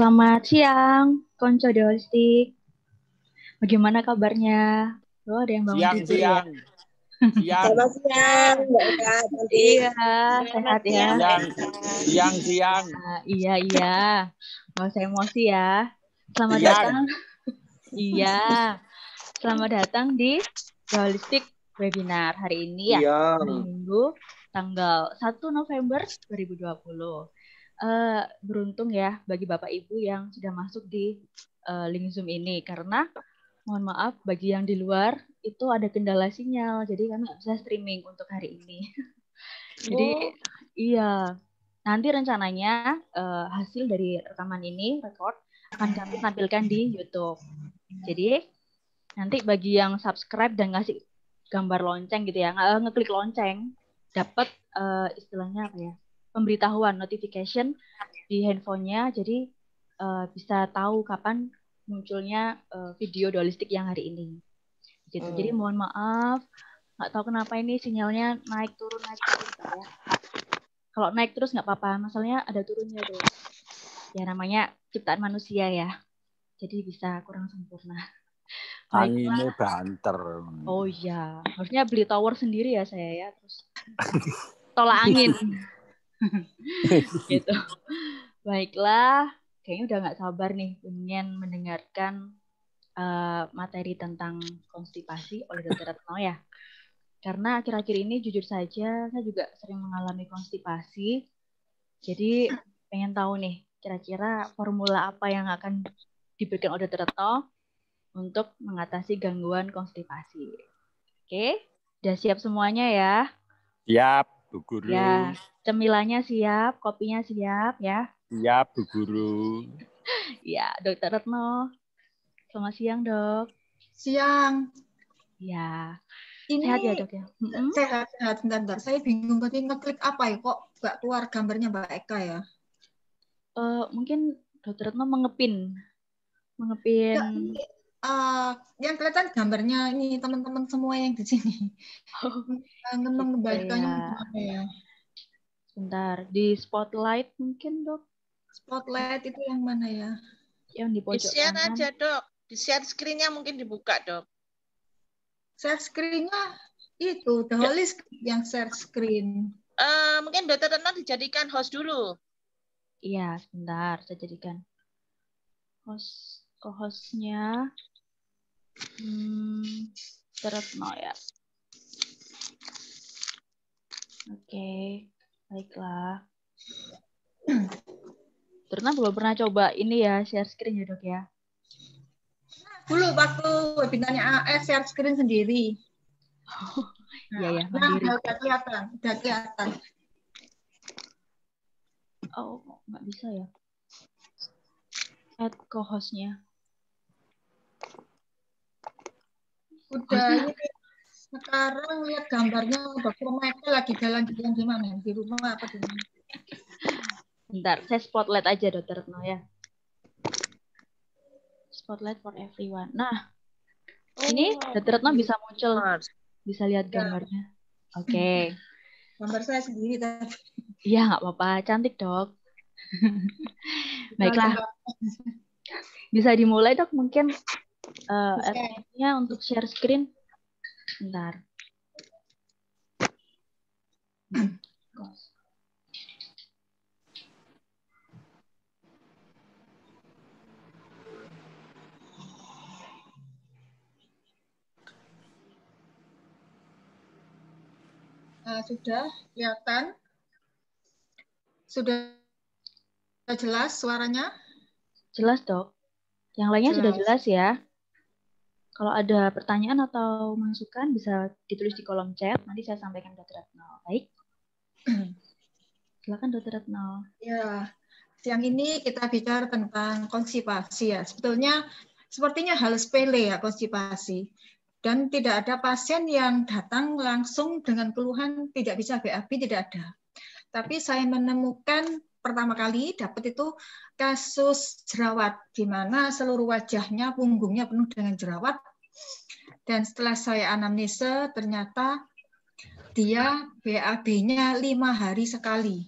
Selamat siang, Konco Holistik. Bagaimana kabarnya? Lo oh, ada yang bangun siang, tidur ya? siang. ya? Siang. Selamat siang, Mbak Eka. Iya, sehat ya. Siang, siang. siang. Uh, iya, iya. Gak usah emosi ya. Selamat siang. datang. iya. Selamat datang di Holistik Webinar hari ini ya. Iya. Minggu tanggal 1 November 2020 uh, beruntung ya bagi Bapak Ibu yang sudah masuk di uh, link Zoom ini karena mohon maaf bagi yang di luar itu ada kendala sinyal jadi kami bisa streaming untuk hari ini. jadi oh. iya nanti rencananya uh, hasil dari rekaman ini record akan kami tampilkan di YouTube. Jadi nanti bagi yang subscribe dan ngasih gambar lonceng gitu ya, ngeklik lonceng dapat uh, istilahnya apa ya? pemberitahuan notification di handphonenya jadi uh, bisa tahu kapan munculnya uh, video dolistik yang hari ini gitu hmm. jadi mohon maaf nggak tahu kenapa ini sinyalnya naik turun naik turun ya kalau naik terus nggak apa-apa masalahnya ada turunnya dong ya namanya ciptaan manusia ya jadi bisa kurang sempurna Anginnya nah, banter. Oh iya, harusnya beli tower sendiri ya saya ya terus tolak angin. gitu. Baiklah, kayaknya udah nggak sabar nih ingin mendengarkan uh, materi tentang konstipasi oleh Dr. Retno ya. Karena akhir-akhir ini jujur saja saya juga sering mengalami konstipasi. Jadi pengen tahu nih kira-kira formula apa yang akan diberikan oleh Dr. Retno untuk mengatasi gangguan konstipasi. Oke, udah siap semuanya ya? Siap. Bu Guru. Ya, cemilannya siap, kopinya siap ya. Siap, Bu Guru. ya, Dokter Retno. Selamat siang, Dok. Siang. Ya. Ini sehat ya, Dok ya. Sehat, sehat. Bentar, bentar. Saya bingung tadi ngeklik apa ya kok nggak keluar gambarnya Mbak Eka ya? Uh, mungkin Dokter Retno mengepin. Mengepin. Ya, uh, yang kelihatan gambarnya ini teman-teman semua yang di sini. Oh, mengembalikannya ya. apa ya? Bentar, di spotlight mungkin, Dok. Spotlight itu yang mana ya? Yang di pojok di share kanan. aja, Dok. Di share screen mungkin dibuka, Dok. Share screen-nya itu, the ya. holy screen yang share screen. Uh, mungkin Dokter Retno dijadikan host dulu. Iya, sebentar, saya jadikan host co-hostnya. Hmm, terus no ya. Oke, okay. baiklah. Retno belum pernah coba ini ya, share screen ya dok ya? Dulu waktu webinarnya AS share screen sendiri. Oh, nah, iya ya, nah, mandiri. Nah, udah kelihatan, udah kelihatan. Oh, nggak bisa ya? Add co-hostnya. udah ini sekarang lihat gambarnya dokter Michael lagi jalan di yang gimana di rumah apa di mana bentar saya spotlight aja dokter Retno ya spotlight for everyone nah oh, ini dokter Retno bisa muncul bisa lihat iya. gambarnya oke okay. gambar saya sendiri tadi iya nggak apa-apa cantik dok iya, baiklah bisa dimulai dok mungkin uh, untuk share screen. Bentar. Uh, sudah kelihatan? Sudah jelas suaranya? Jelas, dok. Yang lainnya jelas. sudah jelas ya? Kalau ada pertanyaan atau masukan bisa ditulis di kolom chat, nanti saya sampaikan Dr. Retno. Baik. Silakan Dr. Retno. Ya, siang ini kita bicara tentang konstipasi ya. Sebetulnya sepertinya hal sepele ya konstipasi. Dan tidak ada pasien yang datang langsung dengan keluhan tidak bisa BAB, tidak ada. Tapi saya menemukan pertama kali dapat itu kasus jerawat di mana seluruh wajahnya punggungnya penuh dengan jerawat dan setelah saya anamnesa, ternyata dia BAB-nya lima hari sekali.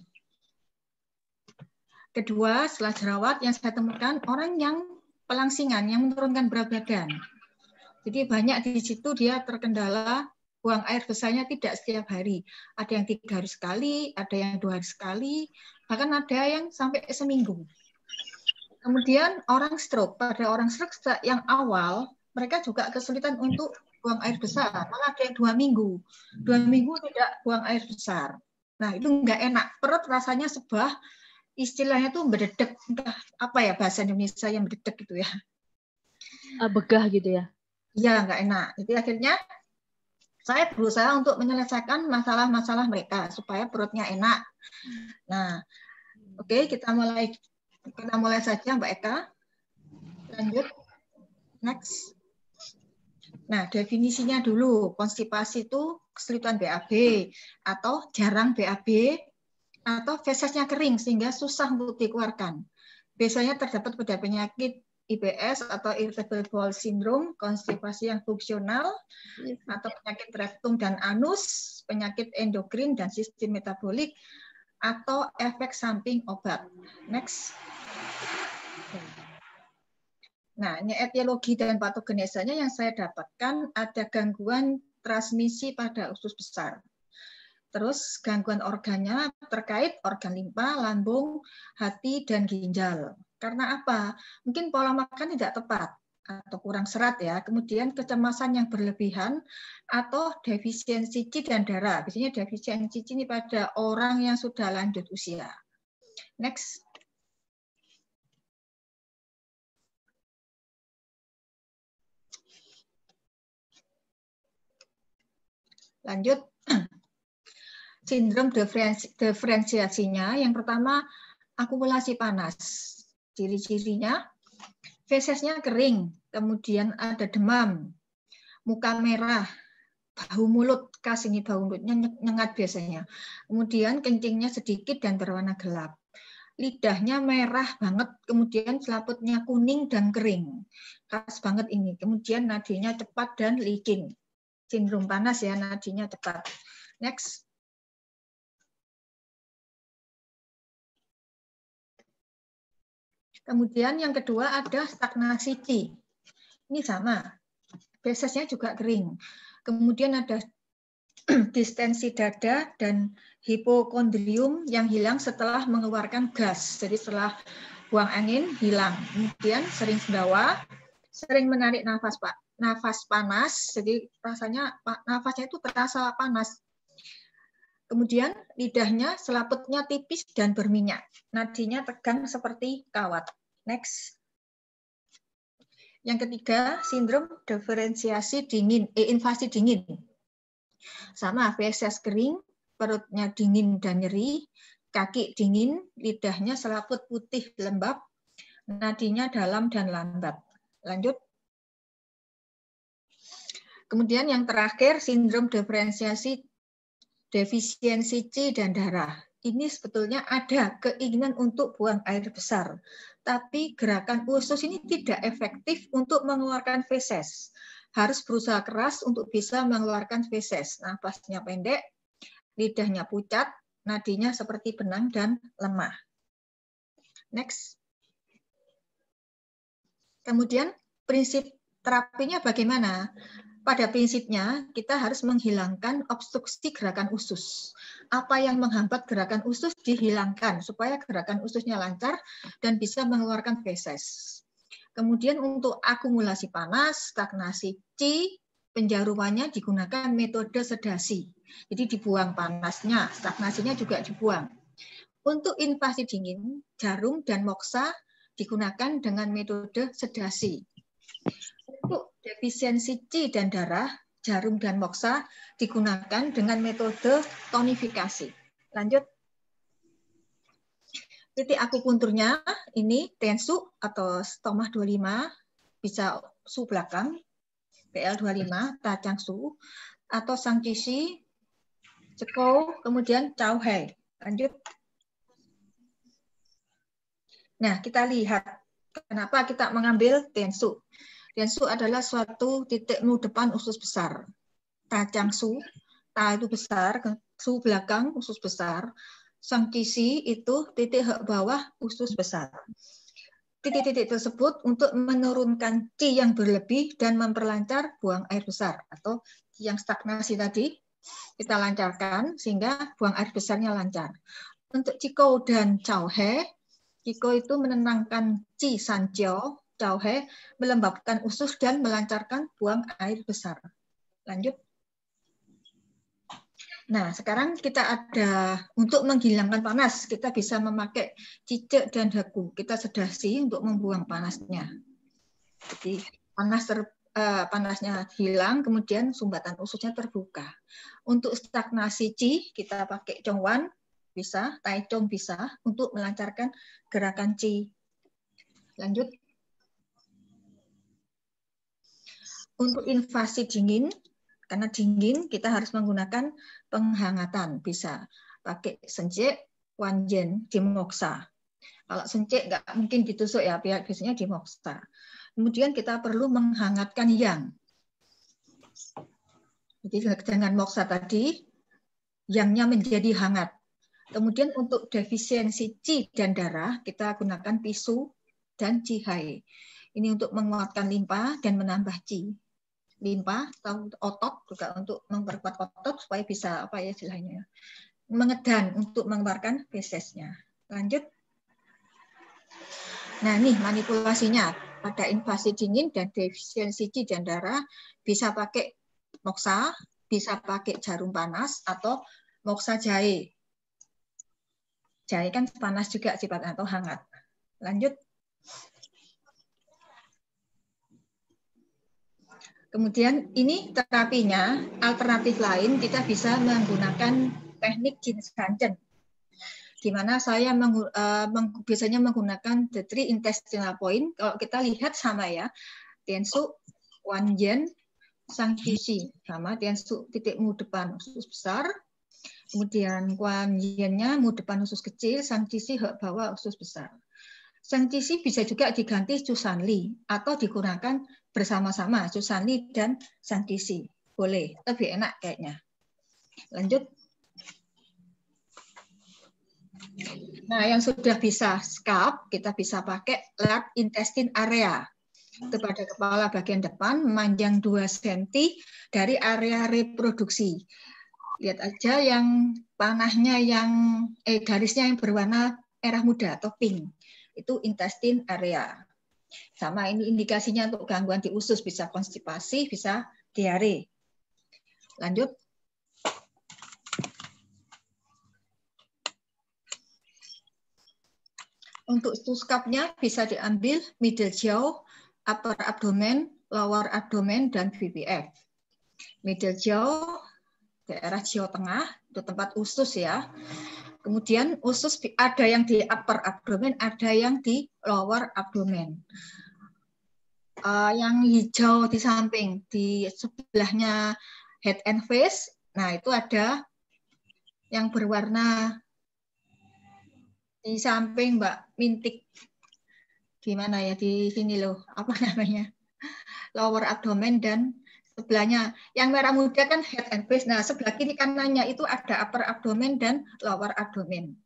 Kedua, setelah jerawat yang saya temukan orang yang pelangsingan, yang menurunkan berat badan. Jadi banyak di situ dia terkendala buang air besarnya tidak setiap hari. Ada yang tiga hari sekali, ada yang dua hari sekali, bahkan ada yang sampai seminggu. Kemudian orang stroke. Pada orang stroke yang awal, mereka juga kesulitan iya. untuk buang air besar. Malah kayak dua minggu, dua hmm. minggu tidak buang air besar. Nah itu nggak enak, perut rasanya sebah, istilahnya tuh berdedek, entah apa ya bahasa Indonesia yang berdedek gitu ya. Ah, begah gitu ya? Iya nggak enak. Jadi akhirnya saya berusaha untuk menyelesaikan masalah-masalah mereka supaya perutnya enak. Nah, oke okay, kita mulai kita mulai saja Mbak Eka. Lanjut, next. Nah, definisinya dulu. Konstipasi itu kesulitan BAB atau jarang BAB atau fesesnya kering sehingga susah untuk dikeluarkan. Biasanya terdapat pada penyakit IBS atau irritable bowel syndrome, konstipasi yang fungsional iya. atau penyakit rektum dan anus, penyakit endokrin dan sistem metabolik atau efek samping obat. Next. Nah, ini etiologi dan patogenesanya yang saya dapatkan ada gangguan transmisi pada usus besar. Terus gangguan organnya terkait organ limpa, lambung, hati, dan ginjal. Karena apa? Mungkin pola makan tidak tepat atau kurang serat ya. Kemudian kecemasan yang berlebihan atau defisiensi C dan darah. Biasanya defisiensi C ini pada orang yang sudah lanjut usia. Next. Lanjut. Sindrom diferensiasinya, yang pertama akumulasi panas. Ciri-cirinya, fesesnya kering, kemudian ada demam, muka merah, bau mulut, khas ini bau mulutnya nyengat biasanya. Kemudian kencingnya sedikit dan berwarna gelap. Lidahnya merah banget, kemudian selaputnya kuning dan kering. Khas banget ini. Kemudian nadinya cepat dan licin cenderung panas ya nadinya cepat. Next. Kemudian yang kedua ada stagnasi C. Ini sama. Besesnya juga kering. Kemudian ada distensi dada dan hipokondrium yang hilang setelah mengeluarkan gas. Jadi setelah buang angin hilang. Kemudian sering sendawa, sering menarik nafas, Pak nafas panas, jadi rasanya nafasnya itu terasa panas. Kemudian lidahnya selaputnya tipis dan berminyak. Nadinya tegang seperti kawat. Next. Yang ketiga, sindrom diferensiasi dingin, eh, invasi dingin. Sama, VSS kering, perutnya dingin dan nyeri, kaki dingin, lidahnya selaput putih lembab, nadinya dalam dan lambat. Lanjut. Kemudian yang terakhir sindrom diferensiasi defisiensi C dan darah. Ini sebetulnya ada keinginan untuk buang air besar, tapi gerakan usus ini tidak efektif untuk mengeluarkan feses. Harus berusaha keras untuk bisa mengeluarkan feses. Nafasnya pendek, lidahnya pucat, nadinya seperti benang dan lemah. Next. Kemudian prinsip terapinya bagaimana? pada prinsipnya kita harus menghilangkan obstruksi gerakan usus. Apa yang menghambat gerakan usus dihilangkan supaya gerakan ususnya lancar dan bisa mengeluarkan feses. Kemudian untuk akumulasi panas, stagnasi C, penjaruannya digunakan metode sedasi. Jadi dibuang panasnya, stagnasinya juga dibuang. Untuk invasi dingin, jarum dan moksa digunakan dengan metode sedasi defisiensi C dan darah, jarum dan moksa digunakan dengan metode tonifikasi. Lanjut. Titik akupunturnya ini tensu atau stomah 25, bisa su belakang, PL25, tajang su, atau kisi, cekou, kemudian cao hai. Lanjut. Nah, kita lihat kenapa kita mengambil tensu. Yansu adalah suatu titik nu depan usus besar. Ta Su, ta itu besar, su belakang usus besar. Sang kisi itu titik hak bawah usus besar. Titik-titik tersebut untuk menurunkan qi yang berlebih dan memperlancar buang air besar atau yang stagnasi tadi kita lancarkan sehingga buang air besarnya lancar. Untuk Ciko dan cao He, Ciko itu menenangkan Qi San Cauhe melembabkan usus dan melancarkan buang air besar. Lanjut. Nah, sekarang kita ada untuk menghilangkan panas, kita bisa memakai cicak dan dagu. Kita sedasi untuk membuang panasnya. Jadi panas ter, uh, panasnya hilang, kemudian sumbatan ususnya terbuka. Untuk stagnasi ci, kita pakai congwan bisa, tai taichong bisa untuk melancarkan gerakan ci. Lanjut. Untuk invasi dingin, karena dingin kita harus menggunakan penghangatan. Bisa pakai sencik, wanjen, dimoksa. Kalau sencik nggak mungkin ditusuk ya, biasanya dimoksa. Kemudian kita perlu menghangatkan yang. Jadi dengan moksa tadi, yangnya menjadi hangat. Kemudian untuk defisiensi ci dan darah, kita gunakan pisu dan cihai. Ini untuk menguatkan limpa dan menambah ci limpa atau otot juga untuk memperkuat otot supaya bisa apa ya istilahnya mengedan untuk mengeluarkan fesesnya. Lanjut. Nah, nih manipulasinya pada invasi dingin dan defisiensi gigi dan darah bisa pakai moksa, bisa pakai jarum panas atau moksa jahe. Jahe kan panas juga sifatnya atau hangat. Lanjut. Kemudian ini terapinya, alternatif lain kita bisa menggunakan teknik jenis Hansen. Di mana saya meng, uh, eh, meng, biasanya menggunakan the three intestinal point. Kalau kita lihat sama ya. tensu, wanjen, Sang kisi. Sama tensu titik mu depan usus besar. Kemudian kuan yennya mu depan usus kecil, Sang kisi bawah usus besar. Sangcisi bisa juga diganti Cusanli atau digunakan bersama-sama Cusanli dan Sangcisi. Boleh, lebih enak kayaknya. Lanjut. Nah, yang sudah bisa scalp, kita bisa pakai lap intestine area. kepada kepala bagian depan, memanjang 2 cm dari area reproduksi. Lihat aja yang panahnya yang eh garisnya yang berwarna merah muda atau pink itu intestine area. Sama ini indikasinya untuk gangguan di usus bisa konstipasi, bisa diare. Lanjut. Untuk suskapnya bisa diambil middle jaw, upper abdomen, lower abdomen, dan BBF. Middle jaw, daerah jaw tengah, itu tempat usus ya. Kemudian usus ada yang di upper abdomen, ada yang di lower abdomen. Uh, yang hijau di samping, di sebelahnya head and face, nah itu ada yang berwarna di samping Mbak Mintik. Gimana ya di sini loh, apa namanya? Lower abdomen dan sebelahnya. Yang merah muda kan head and face. Nah, sebelah kiri kanannya itu ada upper abdomen dan lower abdomen.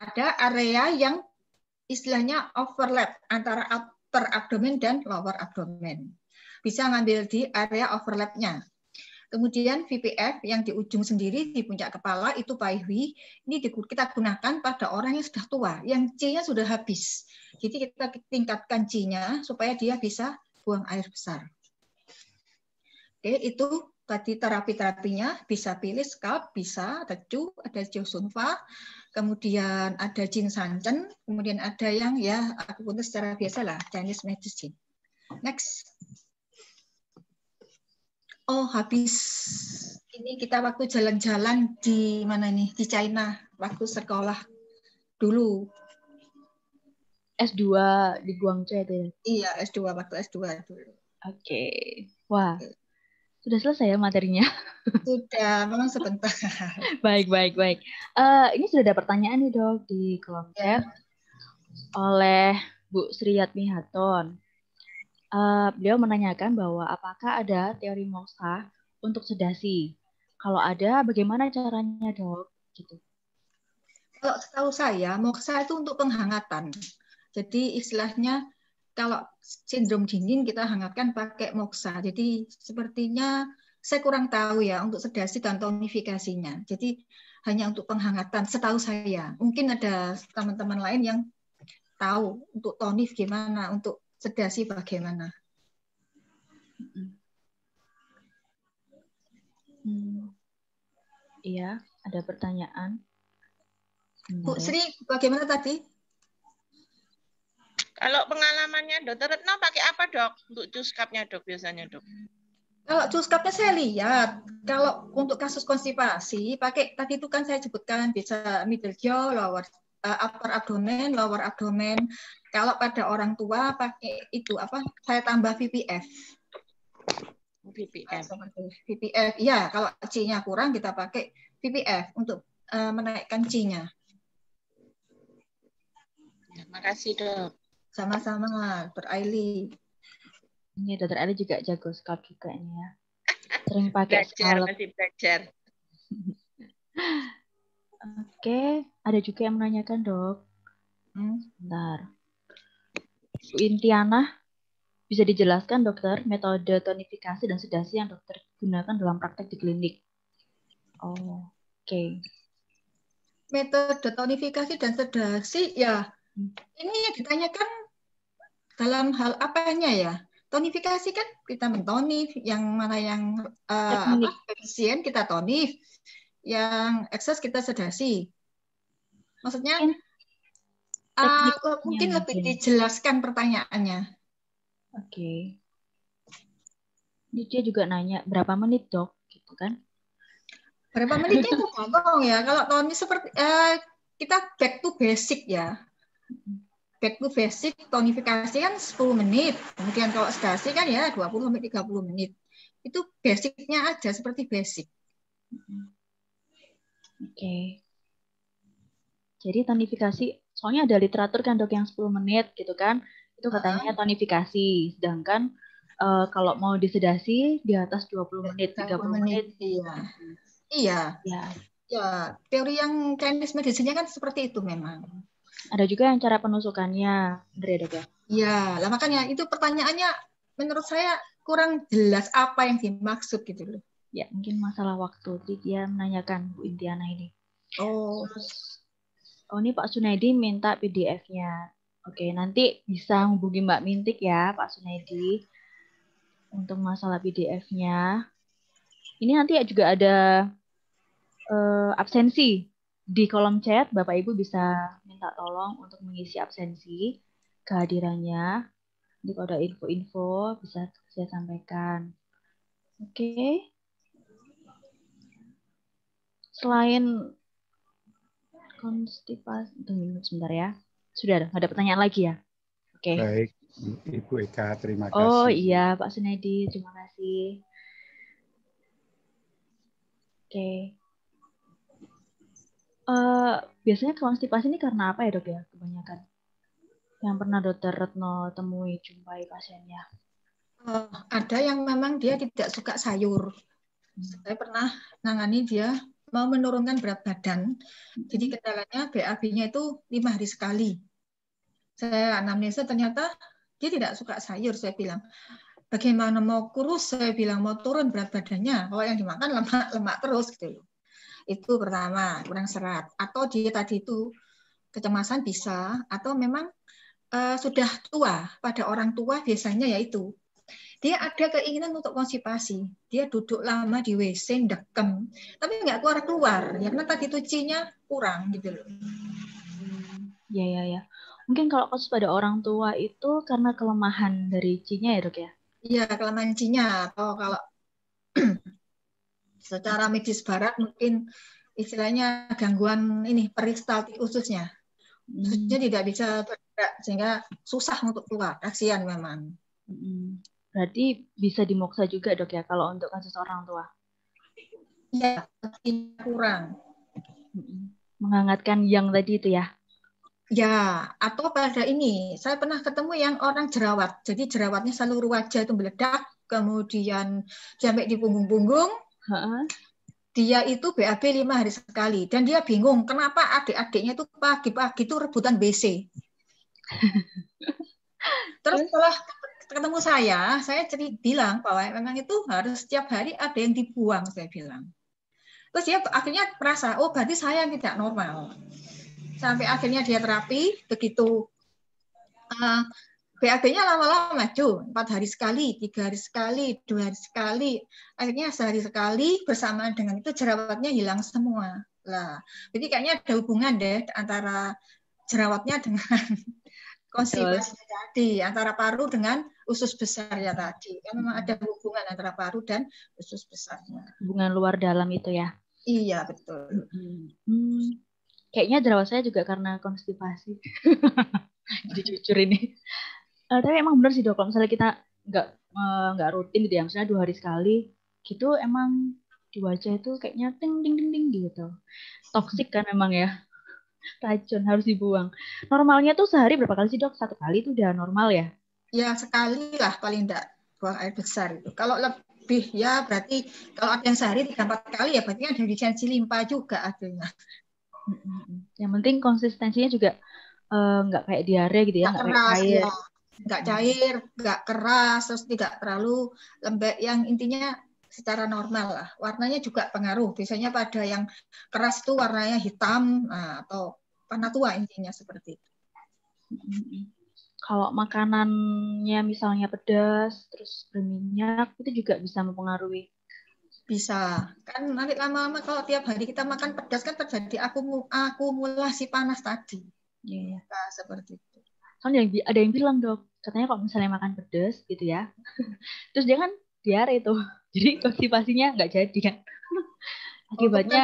Ada area yang istilahnya overlap antara upper abdomen dan lower abdomen. Bisa ngambil di area overlapnya. Kemudian VPF yang di ujung sendiri di puncak kepala itu Hui. Ini kita gunakan pada orang yang sudah tua, yang C-nya sudah habis. Jadi kita tingkatkan C-nya supaya dia bisa buang air besar. Oke, itu tadi terapi-terapinya bisa pilih scalp, bisa tecu, ada geosunfa, kemudian ada jin sanchen, kemudian ada yang ya aku punya secara biasa lah Chinese medicine. Next. Oh, habis ini kita waktu jalan-jalan di mana nih? Di China, waktu sekolah dulu. S2 di Guangzhou itu ya? Iya, S2 waktu S2 dulu. Oke. Okay. Wah. Wow. Sudah selesai ya materinya? Sudah, memang sebentar. baik, baik, baik. Uh, ini sudah ada pertanyaan nih dok di kelompok ya. oleh Bu Sri Yatmi Haton. Uh, beliau menanyakan bahwa apakah ada teori moksa untuk sedasi? Kalau ada, bagaimana caranya dok? Gitu. Kalau setahu saya, moksa itu untuk penghangatan. Jadi istilahnya kalau sindrom dingin kita hangatkan pakai moksa. Jadi sepertinya saya kurang tahu ya untuk sedasi dan tonifikasinya. Jadi hanya untuk penghangatan setahu saya. Mungkin ada teman-teman lain yang tahu untuk tonif gimana, untuk sedasi bagaimana. Hmm. Iya, ada pertanyaan. Bu Sri, bagaimana tadi? Kalau pengalamannya Dokter Retno pakai apa dok untuk cupnya dok biasanya dok? Kalau cupnya saya lihat, kalau untuk kasus konstipasi pakai tadi itu kan saya sebutkan bisa middle jaw, lower uh, upper abdomen, lower abdomen. Kalau pada orang tua pakai itu apa? Saya tambah VPF. VPF. VPF. Ya, kalau C-nya kurang kita pakai VPF untuk uh, menaikkan C-nya. Terima ya, kasih dok. Sama-sama, Dr. Aili. Ini Dr. Aili juga jago scalp juga ini ya. Sering pakai belajar, Masih belajar. Oke, ada juga yang menanyakan dok. Hmm, bentar. Bu Intiana, bisa dijelaskan dokter metode tonifikasi dan sedasi yang dokter gunakan dalam praktek di klinik? Oh, oke. Okay. Metode tonifikasi dan sedasi ya. Hmm. Ini yang ditanyakan dalam hal apanya ya? Tonifikasi kan kita mentonif, yang mana yang uh, efisien kita tonif, yang excess kita sedasi. Maksudnya uh, mungkin eh, lebih dijelaskan pertanyaannya. Oke. Okay. dia juga nanya berapa menit dok, gitu kan? Berapa menitnya itu ngomong ya. Kalau tonif seperti uh, kita back to basic ya back to basic tonifikasi kan 10 menit. Kemudian kalau sedasi kan ya 20 sampai 30 menit. Itu basicnya aja seperti basic. Oke. Okay. Jadi tonifikasi soalnya ada literatur kan dok yang 10 menit gitu kan. Itu katanya uh. tonifikasi. Sedangkan uh, kalau mau disedasi di atas 20 menit, 30 menit. menit. Iya. Iya. Ya. ya, teori yang Chinese medicine-nya kan seperti itu memang. Ada juga yang cara penusukannya, Andrea Dok ya? Iya, lah makanya itu pertanyaannya menurut saya kurang jelas apa yang dimaksud gitu loh. Ya, mungkin masalah waktu. Jadi dia menanyakan Bu Intiana ini. Oh. oh ini Pak Sunaidi minta PDF-nya. Oke, nanti bisa hubungi Mbak Mintik ya, Pak Sunaidi. Untuk masalah PDF-nya. Ini nanti ya juga ada uh, absensi di kolom chat, Bapak Ibu bisa minta tolong untuk mengisi absensi kehadirannya. Nanti kalau ada info-info bisa saya sampaikan. Oke. Okay. Selain konstipasi, tunggu sebentar ya. Sudah ada pertanyaan lagi ya? Oke. Okay. Baik, Ibu Eka, terima oh, kasih. Oh iya, Pak Sunedi, terima kasih. Oke. Okay. Uh, biasanya konstipasi ini karena apa ya dok ya kebanyakan yang pernah dokter Retno temui jumpai pasiennya? Uh, ada yang memang dia tidak suka sayur. Hmm. Saya pernah nangani dia mau menurunkan berat badan. Hmm. Jadi kendalanya BAB-nya itu lima hari sekali. Saya anamnesa ternyata dia tidak suka sayur. Saya bilang, bagaimana mau kurus? Saya bilang mau turun berat badannya. Kalau yang dimakan lemak lemak terus gitu loh itu pertama, kurang serat. Atau dia tadi itu kecemasan bisa, atau memang uh, sudah tua. Pada orang tua biasanya yaitu dia ada keinginan untuk konstipasi. Dia duduk lama di WC, dekem, tapi nggak keluar-keluar, ya karena tadi tucinya kurang gitu loh. Ya, ya, ya. Mungkin kalau kasus pada orang tua itu karena kelemahan dari cinya ya dok ya? Iya, kelemahan cinya. Atau kalau secara medis barat mungkin istilahnya gangguan ini peristaltik ususnya ususnya hmm. tidak bisa bergerak sehingga susah untuk keluar kasihan memang hmm. berarti bisa dimoksa juga dok ya kalau untuk kasus orang tua ya kurang hmm. menghangatkan yang tadi itu ya Ya, atau pada ini saya pernah ketemu yang orang jerawat. Jadi jerawatnya seluruh wajah itu meledak, kemudian sampai di punggung-punggung, dia itu BAB lima hari sekali dan dia bingung kenapa adik-adiknya itu pagi-pagi itu rebutan BC. Terus setelah ketemu saya, saya ceri bilang bahwa memang itu harus setiap hari ada yang dibuang, saya bilang. Terus dia akhirnya merasa, oh berarti saya yang tidak normal. Sampai akhirnya dia terapi, begitu uh, BAB-nya lama-lama maju, empat hari sekali, tiga hari sekali, dua hari sekali. Akhirnya sehari sekali bersamaan dengan itu jerawatnya hilang semua. Lah, jadi kayaknya ada hubungan deh antara jerawatnya dengan konstipasi tadi, antara paru dengan usus besar ya tadi. Kan memang ada hmm. hubungan antara paru dan usus besarnya. Hubungan luar dalam itu ya? Iya, betul. Hmm. Kayaknya jerawat saya juga karena konstipasi. Jadi jujur ini uh, tapi emang benar sih dok kalau misalnya kita nggak eh, nggak uh, rutin gitu ya misalnya dua hari sekali gitu emang di wajah itu kayaknya ting ting ting ting gitu toksik kan emang ya racun harus dibuang normalnya tuh sehari berapa kali sih dok satu kali itu udah normal ya ya sekali lah paling tidak buang air besar itu kalau lebih ya berarti kalau ada yang sehari tiga empat kali ya berarti ada lisensi limpa juga akhirnya. yang penting konsistensinya juga eh, nggak uh, kayak diare gitu ya nggak kayak air ya nggak cair, nggak keras, terus tidak terlalu lembek. Yang intinya secara normal lah. Warnanya juga pengaruh. Biasanya pada yang keras itu warnanya hitam nah, atau panah tua intinya seperti itu. Kalau makanannya misalnya pedas, terus berminyak, itu juga bisa mempengaruhi. Bisa. Kan nanti lama-lama kalau tiap hari kita makan pedas kan terjadi akumulasi panas tadi. Yeah. Nah, seperti itu kan yang ada yang bilang dok katanya kalau misalnya makan pedes gitu ya terus dia kan diare itu jadi konstipasinya nggak jadi kan oh, akibatnya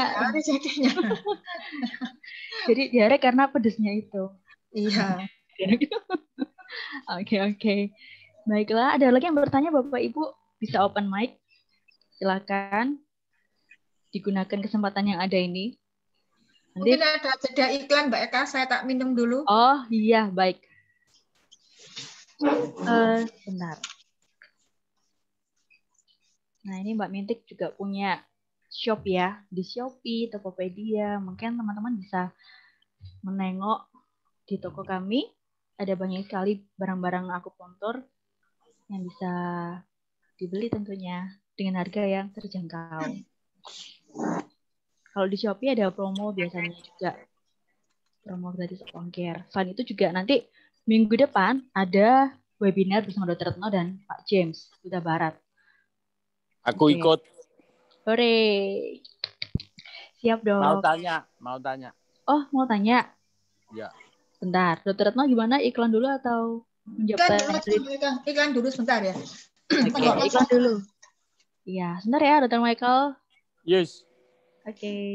jadi diare karena pedesnya itu iya oke oke baiklah ada lagi yang bertanya bapak ibu bisa open mic silakan digunakan kesempatan yang ada ini Nanti... mungkin ada jeda iklan mbak Eka saya tak minum dulu oh iya baik Uh, bentar. Nah, ini Mbak Mintik juga punya shop ya, di Shopee, Tokopedia. Mungkin teman-teman bisa menengok di toko kami. Ada banyak sekali barang-barang aku kontor yang bisa dibeli tentunya dengan harga yang terjangkau. Kalau di Shopee ada promo biasanya juga promo gratis ongkir. Selain itu juga nanti minggu depan ada webinar bersama Dr. Retno dan Pak James Duta Barat. Aku okay. ikut. Hore. Siap dong. Mau tanya, mau tanya. Oh, mau tanya. Ya. Bentar, Dr. Retno gimana iklan dulu atau menjawab iklan, iklan, iklan dulu sebentar ya. Oke, okay, iklan dulu. Iya, sebentar ya Dr. Michael. Yes. Oke. Okay.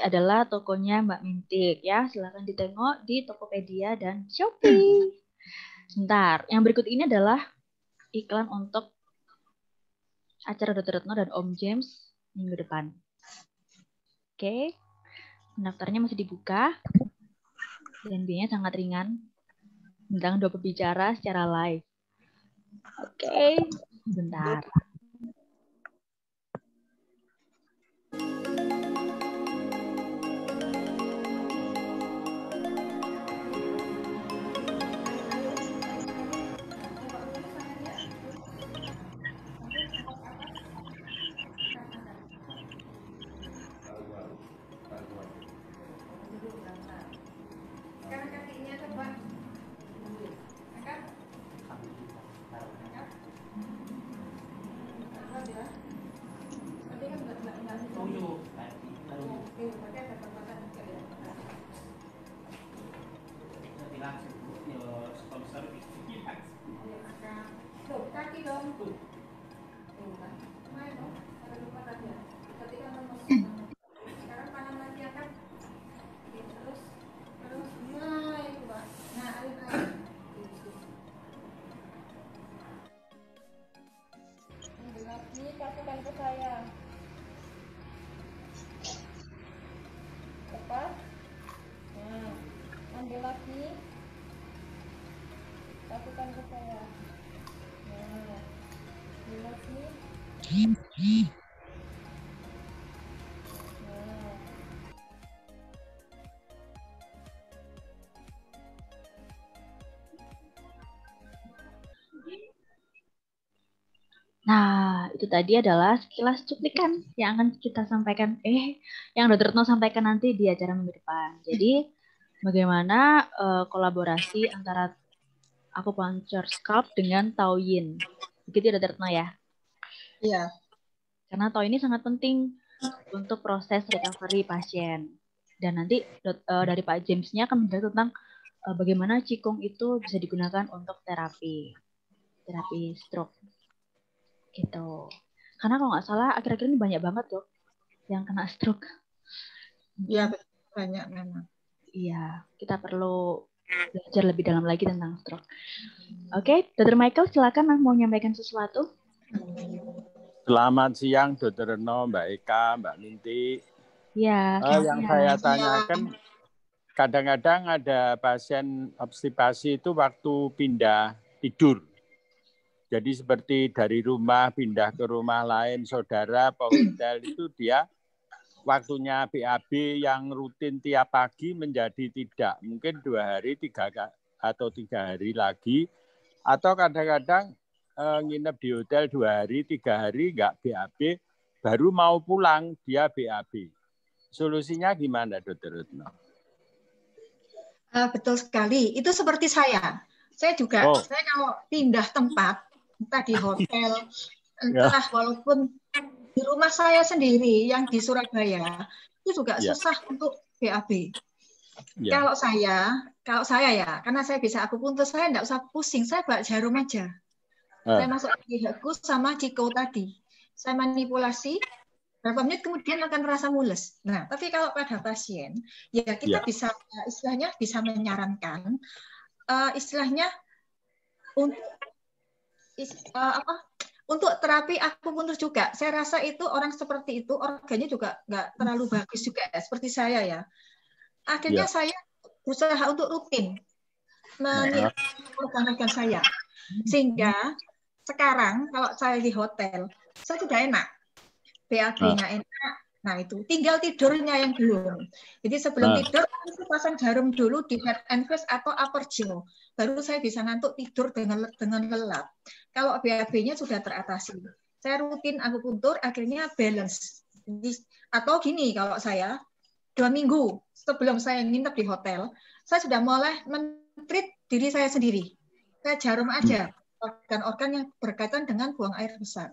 adalah tokonya Mbak Mintik ya. Silahkan ditengok di Tokopedia dan Shopee. Sebentar, yang berikut ini adalah iklan untuk acara Dr. Retno dan Om James minggu depan. Oke, okay. masih dibuka dan biayanya sangat ringan. Tentang dua pembicara secara live. Oke, okay. bentar. itu tadi adalah sekilas cuplikan yang akan kita sampaikan eh yang Dr. Retno sampaikan nanti di acara minggu depan. Jadi bagaimana uh, kolaborasi antara aku Puncher scalp dengan Taoyin. Begitu ya Dr. Retno ya? Iya. Karena Tao ini sangat penting untuk proses recovery pasien. Dan nanti uh, dari Pak James-nya akan menjelaskan tentang uh, bagaimana cikung itu bisa digunakan untuk terapi terapi stroke. Gitu. Karena kalau nggak salah akhir-akhir ini banyak banget loh yang kena stroke. Iya, banyak memang. Iya, kita perlu belajar lebih dalam lagi tentang stroke. Oke, okay, Dr. Michael silakan mau menyampaikan sesuatu. Selamat siang, Dr. Reno, Mbak Eka, Mbak Minti. Ya, oh, yang saya tanyakan, kadang-kadang ada pasien obstipasi itu waktu pindah tidur. Jadi seperti dari rumah pindah ke rumah lain saudara hotel itu dia waktunya BAB yang rutin tiap pagi menjadi tidak mungkin dua hari tiga atau tiga hari lagi atau kadang-kadang e, nginep di hotel dua hari tiga hari nggak BAB baru mau pulang dia BAB solusinya gimana dokter Rutno? Uh, eh, betul sekali itu seperti saya saya juga oh. saya kalau pindah tempat entah di hotel, ya. entah yeah. walaupun di rumah saya sendiri yang di Surabaya itu juga yeah. susah untuk BAB. Yeah. Kalau saya, kalau saya ya, karena saya bisa aku pun saya tidak usah pusing, saya bawa jarum aja. Uh. Saya masuk di aku sama Ciko tadi. Saya manipulasi, berapa menit kemudian akan terasa mules. Nah, tapi kalau pada pasien, ya kita yeah. bisa istilahnya bisa menyarankan, uh, istilahnya untuk uh, apa untuk terapi akupuntur juga saya rasa itu orang seperti itu organnya juga nggak terlalu bagus juga ya, seperti saya ya akhirnya ya. saya berusaha untuk rutin iya. menyiapkan organ saya sehingga sekarang kalau saya di hotel saya sudah enak BAB-nya nah. enak Nah itu tinggal tidurnya yang belum. Jadi sebelum nah. tidur saya pasang jarum dulu di head and face atau upper jaw. Baru saya bisa ngantuk tidur dengan dengan lelap. Kalau BAB-nya sudah teratasi. Saya rutin aku akupuntur akhirnya balance. Jadi, atau gini kalau saya dua minggu sebelum saya nginep di hotel, saya sudah mulai mentrit diri saya sendiri. Saya jarum aja hmm. organ-organ yang berkaitan dengan buang air besar.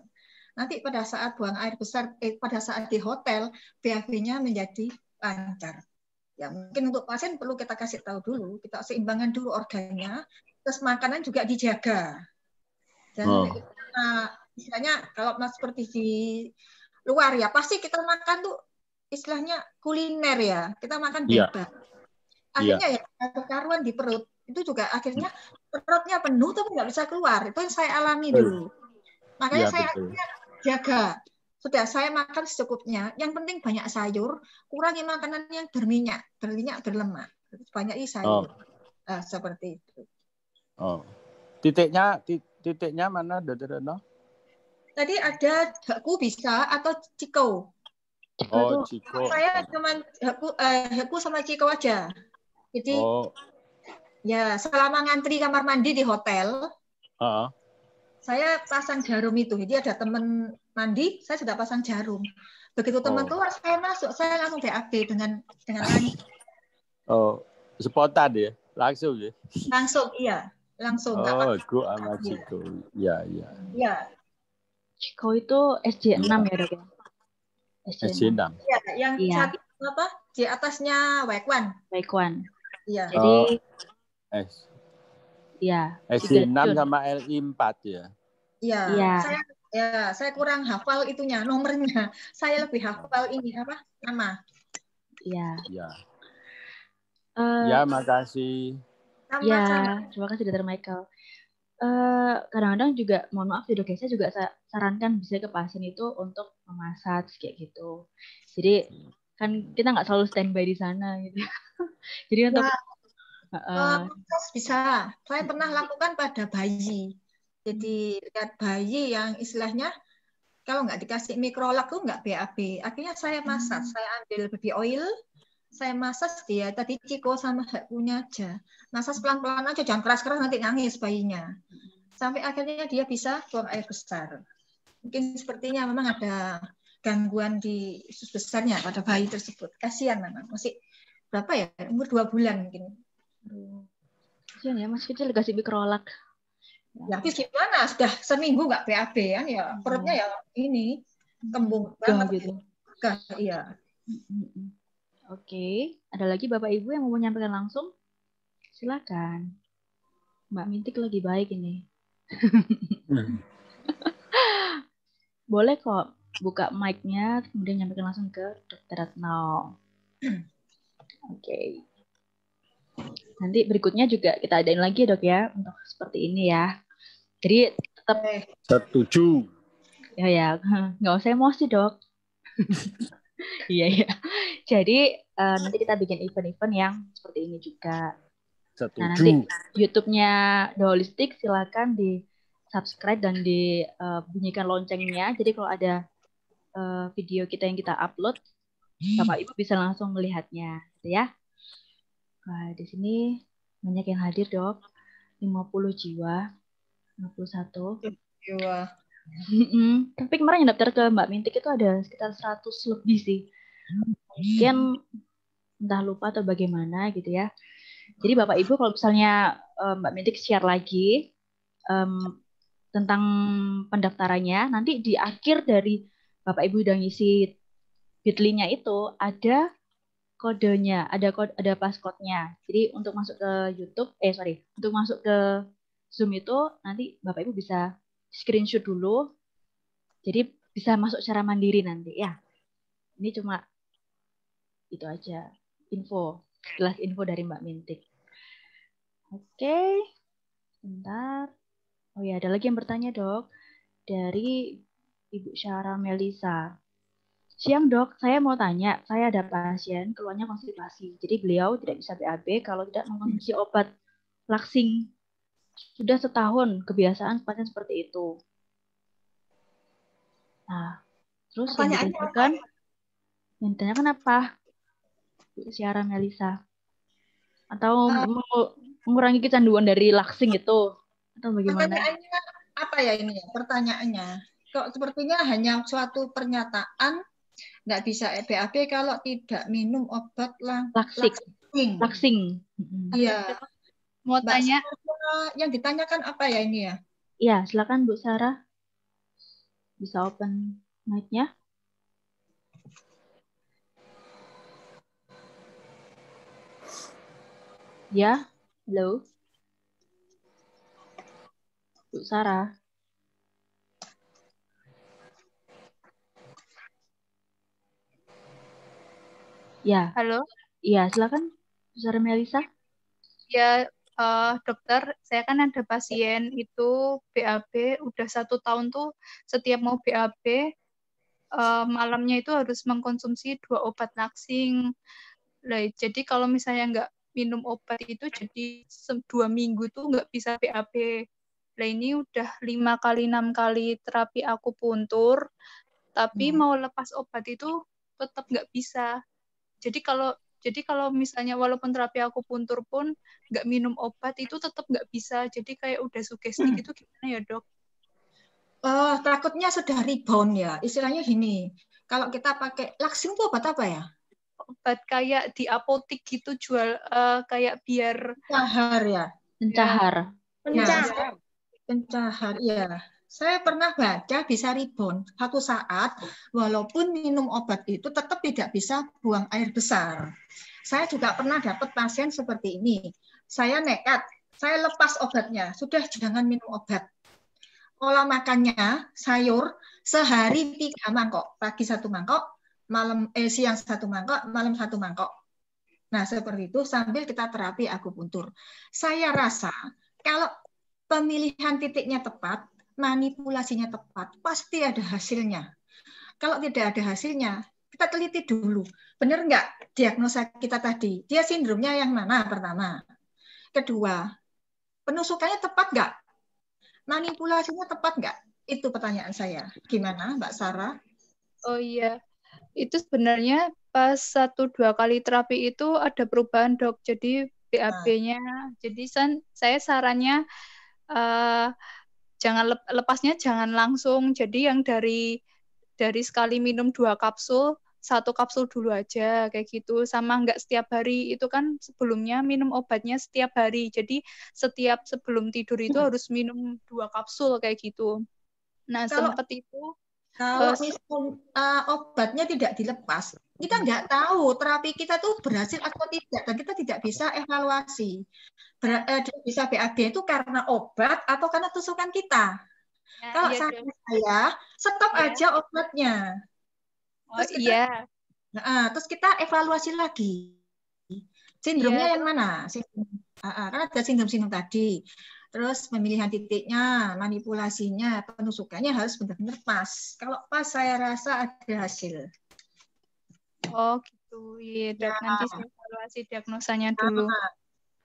Nanti pada saat buang air besar, eh, pada saat di hotel, BAB-nya menjadi lancar. Ya mungkin untuk pasien perlu kita kasih tahu dulu, kita seimbangkan dulu organnya, terus makanan juga dijaga. Dan oh. kita, misalnya kalau seperti di luar ya, pasti kita makan tuh istilahnya kuliner ya, kita makan iya. bebas. Yeah. Akhirnya yeah. ya karuan di perut itu juga akhirnya perutnya penuh tapi nggak bisa keluar itu yang saya alami dulu makanya yeah, saya betul. akhirnya jaga. Sudah saya makan secukupnya. Yang penting banyak sayur, kurangi makanan yang berminyak, berminyak berlemak. Banyak sayur. Oh. Nah, seperti itu. Oh. Titiknya titiknya mana, Dokter Reno? Tadi ada aku bisa atau Ciko. Oh, Ciko. Saya cuma aku eh, aku sama Ciko aja. Jadi oh. Ya, selama ngantri kamar mandi di hotel. Uh -huh saya pasang jarum itu. Jadi ada teman mandi, saya sudah pasang jarum. Begitu teman oh. keluar, saya masuk, saya langsung BAB dengan dengan nangis. Oh, spontan ya? Langsung ya? Langsung, iya. Langsung. Oh, gue sama Ciko. Iya, iya. Iya. Ciko itu SJ6 ya, ya dok? Ya? SJ6. Iya, yang ya. saat itu apa? Di atasnya Waekwan. Waekwan. Iya. iya. Oh, Jadi oh, S. Iya. Ya, SJ6 sama LI4 ya. Iya. Ya. Saya ya, saya kurang hafal itunya, nomornya. Saya lebih hafal ini apa? Nama. Iya. Iya. Uh, ya, makasih. Sama, ya, sama. terima kasih dokter Michael. Eh, kadang-kadang uh, juga mohon maaf video saya juga saya sarankan bisa ke pasien itu untuk memasak kayak gitu. Jadi kan kita nggak selalu standby di sana gitu. Jadi untuk ya. uh, bisa. Saya pernah lakukan pada bayi. Jadi lihat bayi yang istilahnya kalau nggak dikasih mikrolak tuh nggak BAB. Akhirnya saya masak, hmm. saya ambil baby oil, saya masak dia tadi Ciko sama punya aja. Masak hmm. pelan-pelan aja, jangan keras-keras nanti nangis bayinya. Sampai akhirnya dia bisa buang air besar. Mungkin sepertinya memang ada gangguan di usus besarnya pada bayi tersebut. Kasihan memang masih berapa ya umur dua bulan mungkin. Kasihan ya masih kecil dikasih mikrolak. Ya, terus gimana? Sudah seminggu nggak BAB kan ya, hmm. perutnya ya ini hmm. kembung banget gitu. iya. Hmm, Oke, ada lagi Bapak Ibu yang mau menyampaikan langsung? Silakan. Mbak Mintik lagi baik ini. Hmm. Boleh kok buka mic-nya kemudian nyampaikan langsung ke Dr. Ratno. Oke. Okay. Nanti berikutnya juga kita adain lagi dok ya untuk seperti ini ya. Jadi tetap eh. setuju. Ya ya, nggak usah emosi dok. Iya ya. Jadi uh, nanti kita bikin event-event yang seperti ini juga. Setuju. Nah nanti YouTube-nya The Holistic silakan di subscribe dan di uh, bunyikan loncengnya. Jadi kalau ada uh, video kita yang kita upload, bapak ibu bisa langsung melihatnya, gitu ya. Nah, di sini banyak yang hadir dok, 50 jiwa. 51. Jiwa. Iya. Mm-mm. Tapi kemarin yang daftar ke Mbak Mintik itu ada sekitar 100 lebih sih. Mungkin entah lupa atau bagaimana gitu ya. Jadi Bapak Ibu kalau misalnya um, Mbak Mintik share lagi um, tentang pendaftarannya, nanti di akhir dari Bapak Ibu udah ngisi Bitly-nya itu ada kodenya, ada kode, ada passcode-nya. Jadi untuk masuk ke YouTube, eh sorry, untuk masuk ke Zoom itu nanti Bapak Ibu bisa screenshot dulu. Jadi bisa masuk secara mandiri nanti ya. Ini cuma itu aja info, jelas info dari Mbak Mintik. Oke. Bentar. Oh ya, ada lagi yang bertanya, Dok. Dari Ibu Syara Melisa. Siang dok, saya mau tanya, saya ada pasien keluarnya konstipasi. Jadi beliau tidak bisa BAB kalau tidak mengonsumsi obat laksing sudah setahun kebiasaan pasien seperti itu. Nah, terus Pertanyaannya yang ditanyakan, yang ditanyakan apa? Siaran Melisa. Atau uh, mengurangi kecanduan dari laksing itu? Atau bagaimana? Pertanyaannya apa ya ini ya? Pertanyaannya. Kok sepertinya hanya suatu pernyataan nggak bisa BAB e kalau tidak minum obat lang laksing. Laksing. Iya mau Mbak tanya Sarah, yang ditanyakan apa ya ini ya? Iya, silakan Bu Sarah. Bisa open mic-nya. Ya, halo. Bu Sarah. Ya. Halo. Iya, silakan Bu Sarah Melisa. Ya, uh, dokter, saya kan ada pasien itu BAB, udah satu tahun tuh setiap mau BAB, uh, eh, malamnya itu harus mengkonsumsi dua obat naksing. Nah, jadi kalau misalnya nggak minum obat itu jadi dua minggu tuh nggak bisa BAB. Nah ini udah lima kali enam kali terapi aku puntur, tapi hmm. mau lepas obat itu tetap nggak bisa. Jadi kalau jadi kalau misalnya walaupun terapi aku puntur pun nggak minum obat itu tetap nggak bisa. Jadi kayak udah sugesti hmm. gitu gimana ya dok? Uh, takutnya sudah rebound ya. Istilahnya gini, kalau kita pakai laksin itu obat apa ya? Obat kayak di apotik gitu jual uh, kayak biar pencahar ya. Pencahar. Ya. Pencahar. Pencahar, ya. Saya pernah baca bisa ribon satu saat, walaupun minum obat itu tetap tidak bisa buang air besar. Saya juga pernah dapat pasien seperti ini. Saya nekat, saya lepas obatnya, sudah jangan minum obat. Pola makannya sayur sehari tiga mangkok, pagi satu mangkok, malam eh, siang satu mangkok, malam satu mangkok. Nah, seperti itu sambil kita terapi akupuntur. Saya rasa kalau pemilihan titiknya tepat, manipulasinya tepat, pasti ada hasilnya. Kalau tidak ada hasilnya, kita teliti dulu. Benar nggak diagnosa kita tadi? Dia sindromnya yang mana pertama? Kedua, penusukannya tepat nggak? Manipulasinya tepat nggak? Itu pertanyaan saya. Gimana Mbak Sarah? Oh iya, itu sebenarnya pas satu dua kali terapi itu ada perubahan dok. Jadi BAB-nya, nah. jadi saya sarannya uh, jangan lepasnya jangan langsung jadi yang dari dari sekali minum dua kapsul satu kapsul dulu aja kayak gitu sama nggak setiap hari itu kan sebelumnya minum obatnya setiap hari jadi setiap sebelum tidur itu hmm. harus minum dua kapsul kayak gitu nah kalau, sempat itu kalau misal, uh, eh, obatnya tidak dilepas kita hmm. nggak tahu terapi kita tuh berhasil atau tidak dan kita tidak bisa evaluasi Ber, eh, bisa BAB itu karena obat atau karena tusukan kita ya, kalau iya, saya, saya stop ya. aja obatnya oh, terus kita, iya uh, terus kita evaluasi lagi sindromnya ya. yang mana sindrom, uh, uh, karena ada sindrom-sindrom tadi terus pemilihan titiknya, manipulasinya, penusukannya harus benar-benar pas. Kalau pas saya rasa ada hasil. Oh gitu, iya Ya. Nanti saya evaluasi diagnosanya ah, dulu. Nah,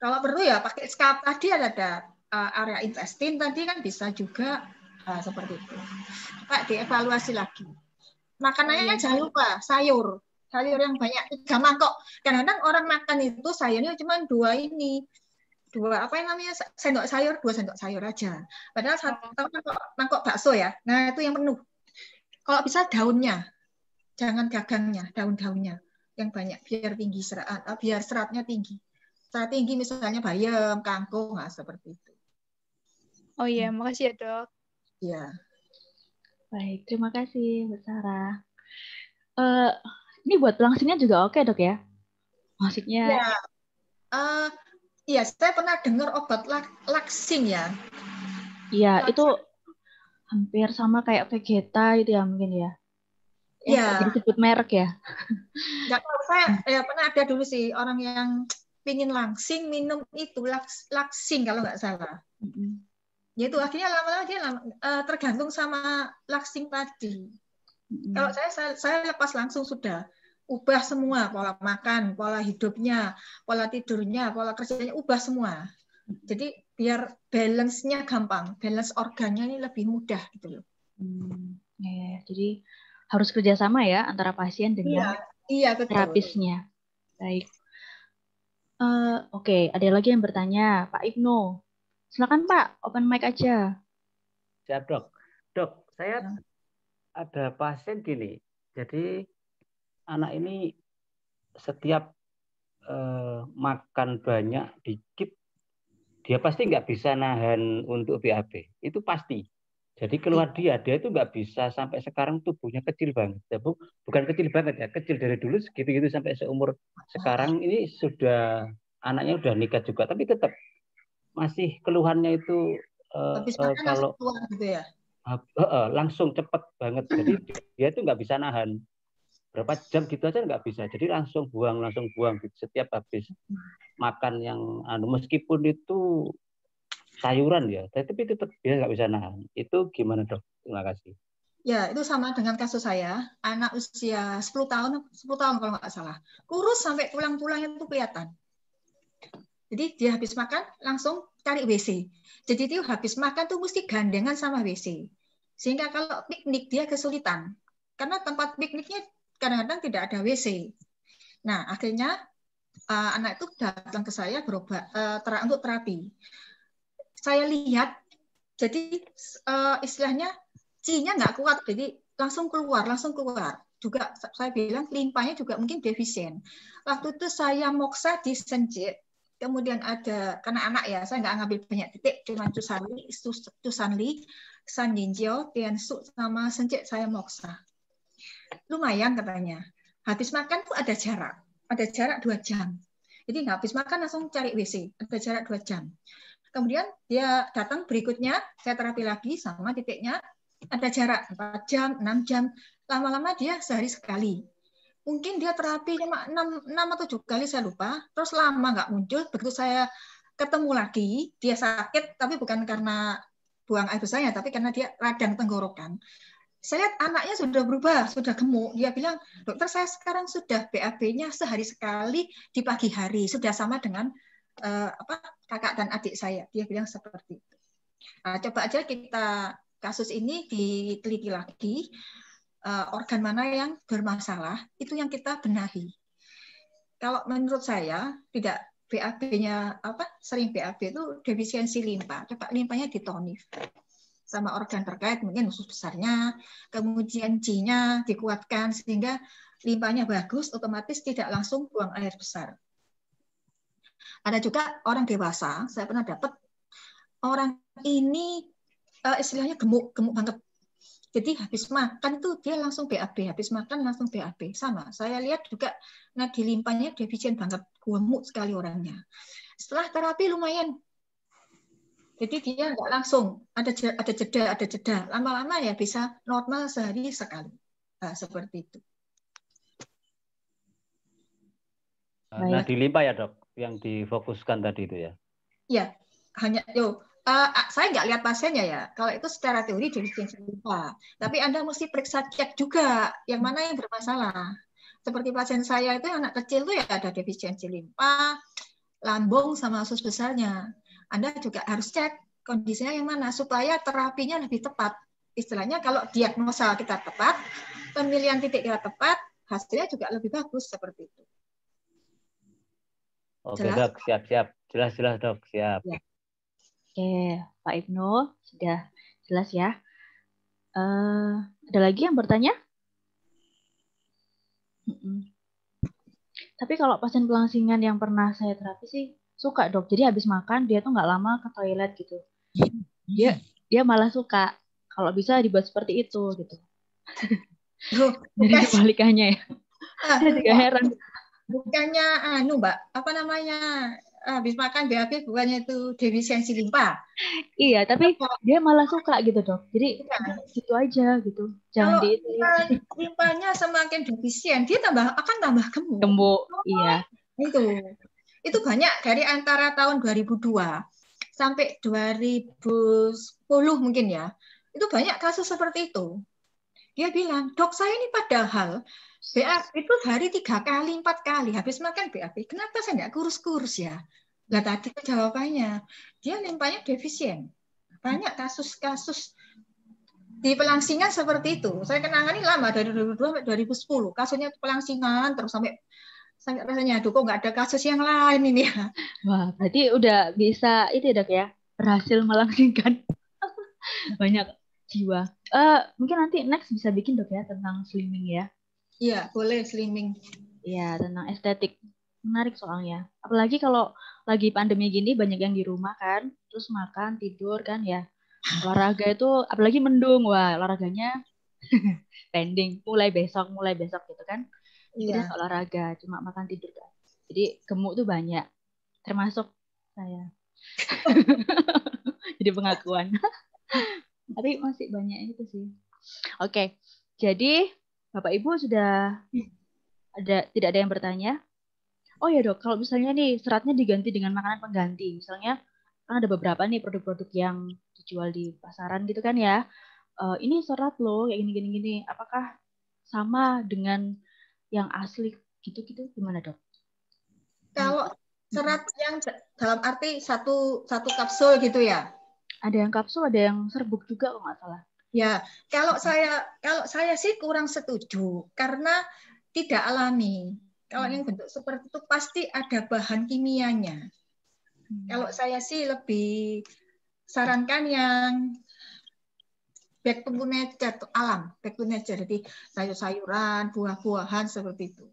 kalau perlu ya pakai skap tadi ada ada uh, area intestin tadi kan bisa juga uh, seperti itu. Pak dievaluasi lagi. Makanannya oh, jangan lupa sayur, sayur yang banyak tiga mangkok. Kadang-kadang orang makan itu sayurnya cuma dua ini dua apa yang namanya sendok sayur dua sendok sayur aja padahal satu mangkok oh. mangkok bakso ya nah itu yang penuh kalau bisa daunnya jangan gagangnya, daun-daunnya yang banyak biar tinggi serat, ah, biar seratnya tinggi. Serat tinggi misalnya bayam, kangkung, nah, seperti itu. Oh iya, hmm. makasih ya dok. Iya. Baik, terima kasih Bu Sarah. Uh, ini buat langsingnya juga oke dok ya? Maksudnya? Ya. Uh, Iya, saya pernah dengar obat laksing ya. Iya, itu hampir sama kayak vegeta itu ya mungkin ya. Ya. Disebut merek ya. Enggak tahu saya ya, pernah ada dulu sih orang yang pingin langsing minum itu laks, laksing kalau nggak salah. mm Ya itu akhirnya lama-lama dia lama, eh, tergantung sama laksing tadi. hmm Kalau saya, saya saya lepas langsung sudah ubah semua pola makan, pola hidupnya, pola tidurnya, pola kerjanya ubah semua. Jadi biar balance-nya gampang, balance organnya ini lebih mudah gitu loh. Hmm, ya, jadi harus kerjasama ya antara pasien iya, dengan iya, betul. terapisnya. Baik. Uh, Oke, okay. ada lagi yang bertanya, Pak Ibnu. Silakan Pak, open mic aja. Siap dok. Dok, saya iya. ada pasien gini. Jadi anak ini setiap eh, makan banyak dikit, dia pasti nggak bisa nahan untuk BAB. Itu pasti. Jadi iya. keluar dia, dia itu nggak bisa sampai sekarang tubuhnya kecil banget. Ya, bu, bukan kecil banget ya, kecil dari dulu segitu-gitu sampai seumur sekarang ini sudah anaknya udah nikah juga, tapi tetap masih keluhannya itu uh, uh, kalau gitu ya? Uh, uh, uh, langsung cepet banget. Jadi dia itu nggak bisa nahan berapa jam gitu aja nggak bisa. Jadi langsung buang, langsung buang gitu setiap habis hmm. makan yang anu meskipun itu sayuran ya, tapi tetap dia nggak bisa nahan. Itu gimana dok? Terima kasih. Ya, itu sama dengan kasus saya. Anak usia 10 tahun, 10 tahun kalau nggak salah. Kurus sampai tulang-tulangnya itu kelihatan. Jadi dia habis makan langsung cari WC. Jadi dia habis makan tuh mesti gandengan sama WC. Sehingga kalau piknik dia kesulitan. Karena tempat pikniknya kadang-kadang tidak ada WC. Nah, akhirnya uh, anak itu datang ke saya berobat uh, eh, ter untuk terapi saya lihat jadi uh, istilahnya c nggak kuat jadi langsung keluar langsung keluar juga saya bilang limpahnya juga mungkin defisien waktu itu saya moksa di Senjit kemudian ada karena anak ya saya nggak ngambil banyak titik cuma Tusanli Tusanli San Tiansu sama Senjit saya moksa lumayan katanya habis makan tuh ada jarak ada jarak dua jam jadi nggak habis makan langsung cari WC ada jarak dua jam kemudian dia datang berikutnya saya terapi lagi sama titiknya ada jarak 4 jam 6 jam lama-lama dia sehari sekali mungkin dia terapi cuma 6, 6 atau 7 kali saya lupa terus lama nggak muncul begitu saya ketemu lagi dia sakit tapi bukan karena buang air besarnya tapi karena dia radang tenggorokan saya lihat anaknya sudah berubah, sudah gemuk. Dia bilang, dokter saya sekarang sudah BAB-nya sehari sekali di pagi hari, sudah sama dengan uh, apa kakak dan adik saya. Dia bilang seperti itu. Nah, coba aja kita kasus ini diteliti lagi eh, organ mana yang bermasalah itu yang kita benahi. Kalau menurut saya tidak BAB-nya apa sering BAB itu defisiensi limpa. Coba limpanya ditonif sama organ terkait mungkin usus besarnya, kemudian G-nya dikuatkan sehingga limpanya bagus otomatis tidak langsung buang air besar. Ada juga orang dewasa, saya pernah dapat orang ini uh, istilahnya gemuk, gemuk banget. Jadi habis makan tuh dia langsung BAB, habis makan langsung BAB. Sama, saya lihat juga nadi dilimpahnya defisien banget, gemuk sekali orangnya. Setelah terapi lumayan, jadi dia nggak langsung ada ada jeda ada jeda lama-lama ya bisa normal sehari sekali nah, seperti itu. Eh, nah, di ya dok yang difokuskan tadi itu ya? Iya, hanya yo uh, saya nggak lihat pasiennya ya. Kalau itu secara teori jadi lupa. Tapi Anda mesti periksa cek juga yang mana yang bermasalah. Seperti pasien saya itu anak kecil tuh ya ada defisiensi limpa, lambung sama usus besarnya. Anda juga harus cek kondisinya yang mana supaya terapinya lebih tepat. Istilahnya kalau diagnosa kita tepat, pemilihan titik kita tepat, hasilnya juga lebih bagus seperti itu. Oke jelas? dok, siap siap, jelas jelas dok, siap. Ya. Oke, Pak Ibnu sudah jelas ya. Uh, ada lagi yang bertanya? Tapi kalau pasien pelangsingan yang pernah saya terapi sih suka dok. Jadi habis makan dia tuh nggak lama ke toilet gitu. Dia dia malah suka. Kalau bisa dibuat seperti itu gitu. Jadi kebalikannya ya. Ah, saya juga heran bukannya anu mbak apa namanya habis makan BAB bukannya itu defisiensi limpa iya tapi Kalo, dia malah suka gitu dok jadi iya. gitu aja gitu jangan Kalau di limpanya semakin defisien dia tambah akan tambah gemuk gemuk oh, iya itu itu banyak dari antara tahun 2002 sampai 2010 mungkin ya itu banyak kasus seperti itu dia bilang, dok saya ini padahal BAB itu hari tiga kali, empat kali habis makan BAB. Kenapa saya nggak kurus-kurus ya? nggak tadi jawabannya. Dia limpahnya defisien. Banyak kasus-kasus di pelangsingan seperti itu. Saya kenangan ini lama dari 2002 2010. Kasusnya pelangsingan terus sampai sampai rasanya aduh kok nggak ada kasus yang lain ini ya. Wah, berarti udah bisa itu dok ya berhasil melangsingkan banyak jiwa. Uh, mungkin nanti next bisa bikin dok ya tentang slimming ya. Iya, boleh slimming. Iya, tentang estetik. Menarik soalnya. Apalagi kalau lagi pandemi gini banyak yang di rumah kan, terus makan, tidur kan ya. Olahraga itu apalagi mendung, wah olahraganya pending, mulai besok, mulai besok gitu kan. Iya. olahraga, cuma makan tidur kan. Jadi gemuk tuh banyak, termasuk saya. Jadi pengakuan. Tapi masih banyak itu sih. Oke. Jadi Bapak Ibu sudah ada tidak ada yang bertanya? Oh ya dok, kalau misalnya nih seratnya diganti dengan makanan pengganti, misalnya kan ada beberapa nih produk-produk yang dijual di pasaran gitu kan ya. Uh, ini serat loh kayak gini-gini. Apakah sama dengan yang asli gitu-gitu gimana dok? Kalau serat yang dalam arti satu satu kapsul gitu ya? ada yang kapsul, ada yang serbuk juga kalau nggak salah. Ya, kalau saya kalau saya sih kurang setuju karena tidak alami. Kalau yang hmm. bentuk seperti itu pasti ada bahan kimianya. Hmm. Kalau saya sih lebih sarankan yang back to nature, alam, back to nature, jadi sayur-sayuran, buah-buahan seperti itu.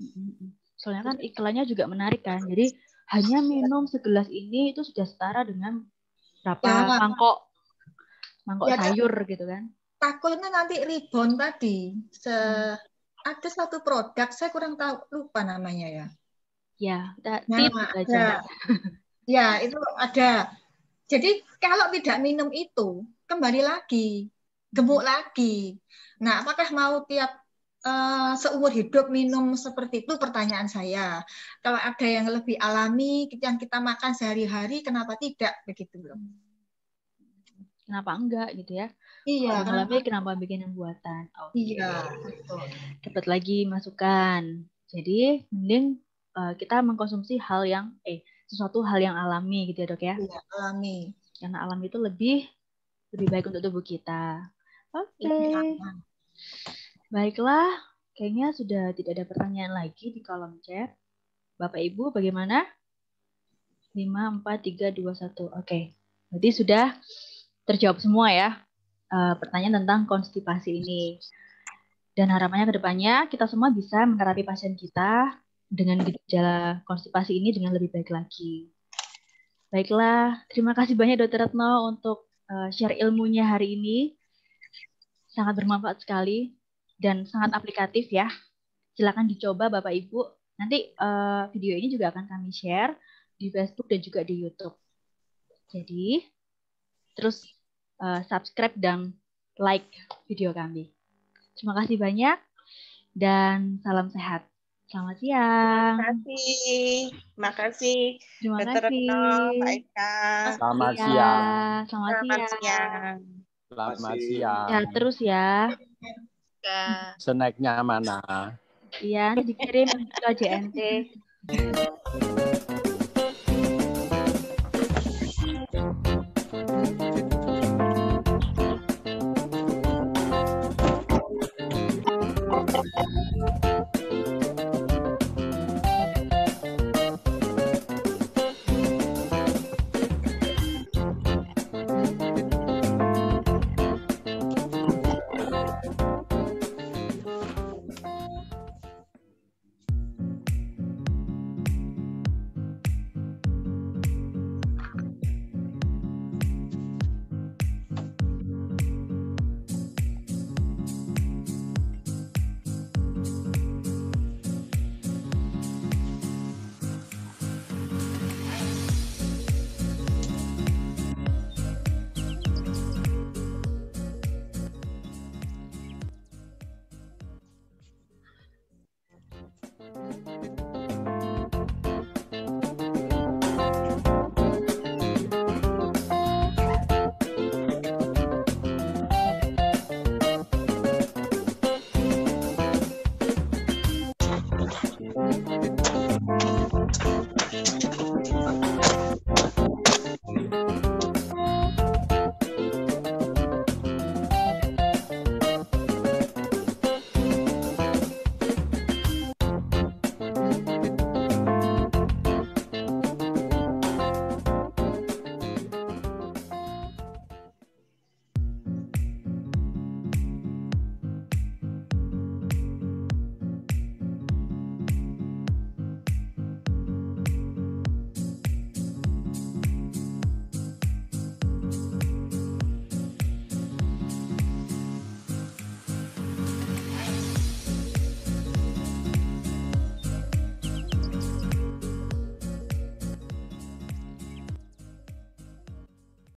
Hmm. Soalnya kan iklannya juga menarik kan, jadi hanya minum segelas ini itu sudah setara dengan berapa ya, mangkok mangkok ya, sayur kan, gitu kan takutnya nanti rebound tadi se hmm. ada satu produk saya kurang tahu lupa namanya ya ya nah, ada. ya itu ada jadi kalau tidak minum itu kembali lagi gemuk lagi nah apakah mau tiap Eh, seumur hidup minum seperti itu pertanyaan saya. Kalau ada yang lebih alami yang kita makan sehari-hari kenapa tidak begitu loh? Kenapa enggak gitu ya? Iya. Kalau kenapa? kenapa bikin yang buatan? Okay. Iya. Dapat lagi masukan. Jadi mending uh, kita mengkonsumsi hal yang eh sesuatu hal yang alami gitu ya dok ya? Iya alami. Karena alami itu lebih lebih baik untuk tubuh kita. Oke. Okay. Baiklah, kayaknya sudah tidak ada pertanyaan lagi di kolom chat. Bapak Ibu bagaimana? 5, 4, 3, 2, 1. Oke, berarti sudah terjawab semua ya eh, pertanyaan tentang konstipasi ini. Dan harapannya ke depannya kita semua bisa menerapi pasien kita dengan gejala konstipasi ini dengan lebih baik lagi. Baiklah, terima kasih banyak Dokter Retno untuk eh, share ilmunya hari ini. Sangat bermanfaat sekali dan sangat aplikatif ya. Silakan dicoba Bapak Ibu. Nanti uh, video ini juga akan kami share di Facebook dan juga di YouTube. Jadi terus uh, subscribe dan like video kami. Terima kasih banyak dan salam sehat. Selamat siang. Terima kasih. Terima kasih. Terima kasih. Selamat siang. Selamat siang. Selamat siang. Selamat siang. Ya, terus ya juga. Snacknya mana? Iya, dikirim ke JNT.